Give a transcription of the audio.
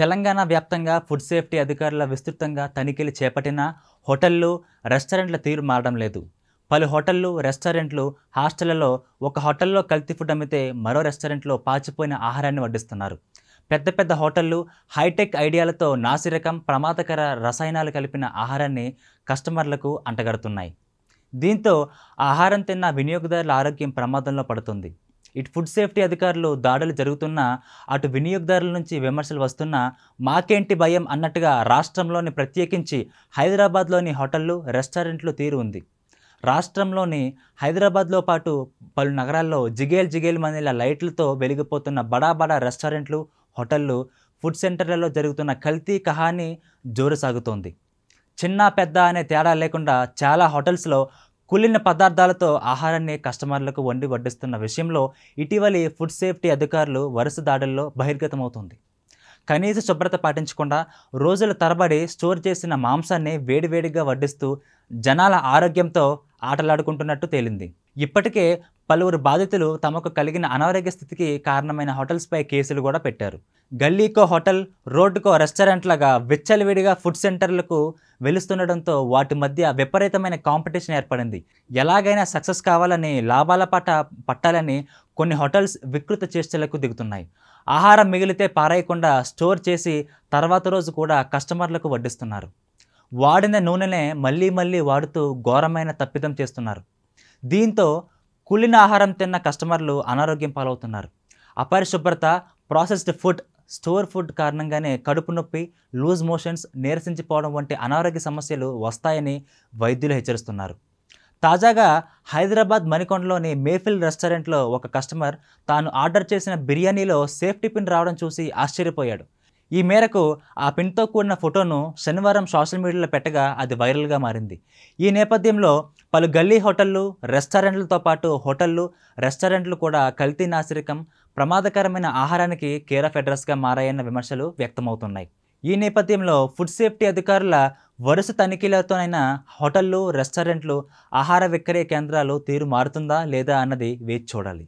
తెలంగాణ వ్యాప్తంగా food safety అధికారుల విస్తృతంగా తనిఖీలు చేపట్టినా హోటళ్ళు రెస్టారెంట్ల తీరు మారడం లేదు పలు హోటళ్ళు రెస్టారెంట్లు హాస్టళ్లలో ఒక హోటల్లో కల్తీ ఫుడ్ అమ్మితే మరో రెస్టారెంట్లో పాచిపోయిన ఆహారాన్ని వడ్డిస్తున్నారు పెద్ద పెద్ద హోటళ్ళు హైటెక్ ఐడియాలతో నాసిరకం ప్రమాదకర రసాయనాలు కలిపిన ఆహారాన్ని కస్టమర్లకు అంటగడుతున్నాయి దీంతో ఆహారం తిన్న వినియోగదారుల ఆరోగ్యం ప్రమాదంలో పడుతుంది ఇటు ఫుడ్ సేఫ్టీ అధికారులు దాడులు జరుగుతున్నా అటు వినియోగదారుల నుంచి విమర్శలు వస్తున్నా మాకేంటి భయం అన్నట్టుగా రాష్ట్రంలోని ప్రత్యేకించి హైదరాబాద్లోని హోటళ్ళు రెస్టారెంట్లు తీరు ఉంది రాష్ట్రంలోని హైదరాబాద్లో పాటు పలు నగరాల్లో జిగేల్ జిగేల్ మందిల లైట్లతో వెలిగిపోతున్న బడా బడా రెస్టారెంట్లు హోటళ్ళు ఫుడ్ సెంటర్లలో జరుగుతున్న కల్తీ కహాని జోరు సాగుతోంది చిన్న పెద్ద అనే తేడా లేకుండా చాలా హోటల్స్లో కుళ్ళిన పదార్థాలతో ఆహారాన్ని కస్టమర్లకు వండి వడ్డిస్తున్న విషయంలో ఇటీవలి ఫుడ్ సేఫ్టీ అధికారులు వరుస దాడుల్లో బహిర్గతమవుతుంది కనీస శుభ్రత పాటించకుండా రోజుల తరబడి స్టోర్ చేసిన మాంసాన్ని వేడివేడిగా వడ్డిస్తూ జనాల ఆరోగ్యంతో ఆటలాడుకుంటున్నట్టు తేలింది ఇప్పటికే పలువురు బాధితులు తమకు కలిగిన అనారోగ్య స్థితికి కారణమైన హోటల్స్పై కేసులు కూడా పెట్టారు గల్లీకో హోటల్ రోడ్డుకో రెస్టారెంట్ లాగా విచ్చలవిడిగా ఫుడ్ సెంటర్లకు వెలుస్తుండటంతో వాటి మధ్య విపరీతమైన కాంపిటీషన్ ఏర్పడింది ఎలాగైనా సక్సెస్ కావాలని లాభాల పాట పట్టాలని కొన్ని హోటల్స్ వికృత చేష్టలకు దిగుతున్నాయి ఆహారం మిగిలితే పారేయకుండా స్టోర్ చేసి తర్వాత రోజు కూడా కస్టమర్లకు వడ్డిస్తున్నారు వాడిన నూనెనే మళ్ళీ మళ్ళీ వాడుతూ ఘోరమైన తప్పిదం చేస్తున్నారు దీంతో కుళ్ళిన ఆహారం తిన్న కస్టమర్లు అనారోగ్యం పాలవుతున్నారు అపరిశుభ్రత ప్రాసెస్డ్ ఫుడ్ స్టోర్ ఫుడ్ కారణంగానే కడుపు నొప్పి లూజ్ మోషన్స్ నీరసించిపోవడం వంటి అనారోగ్య సమస్యలు వస్తాయని వైద్యులు హెచ్చరిస్తున్నారు తాజాగా హైదరాబాద్ మణికొండలోని మేఫిల్ రెస్టారెంట్లో ఒక కస్టమర్ తాను ఆర్డర్ చేసిన బిర్యానీలో సేఫ్టీ పిన్ రావడం చూసి ఆశ్చర్యపోయాడు ఈ మేరకు ఆ పిన్తో కూడిన ఫోటోను శనివారం సోషల్ మీడియాలో పెట్టగా అది వైరల్గా మారింది ఈ నేపథ్యంలో పలు గల్లీ హోటళ్ళు రెస్టారెంట్లతో పాటు హోటళ్ళు రెస్టారెంట్లు కూడా కల్తీ నాసిరికం ప్రమాదకరమైన ఆహారానికి కేర్ ఆఫ్ అడ్రస్గా మారాయన్న విమర్శలు వ్యక్తమవుతున్నాయి ఈ నేపథ్యంలో ఫుడ్ సేఫ్టీ అధికారుల వరుస తనిఖీలతోనైనా హోటళ్ళు రెస్టారెంట్లు ఆహార విక్రయ కేంద్రాలు తీరు మారుతుందా లేదా అన్నది వేచి చూడాలి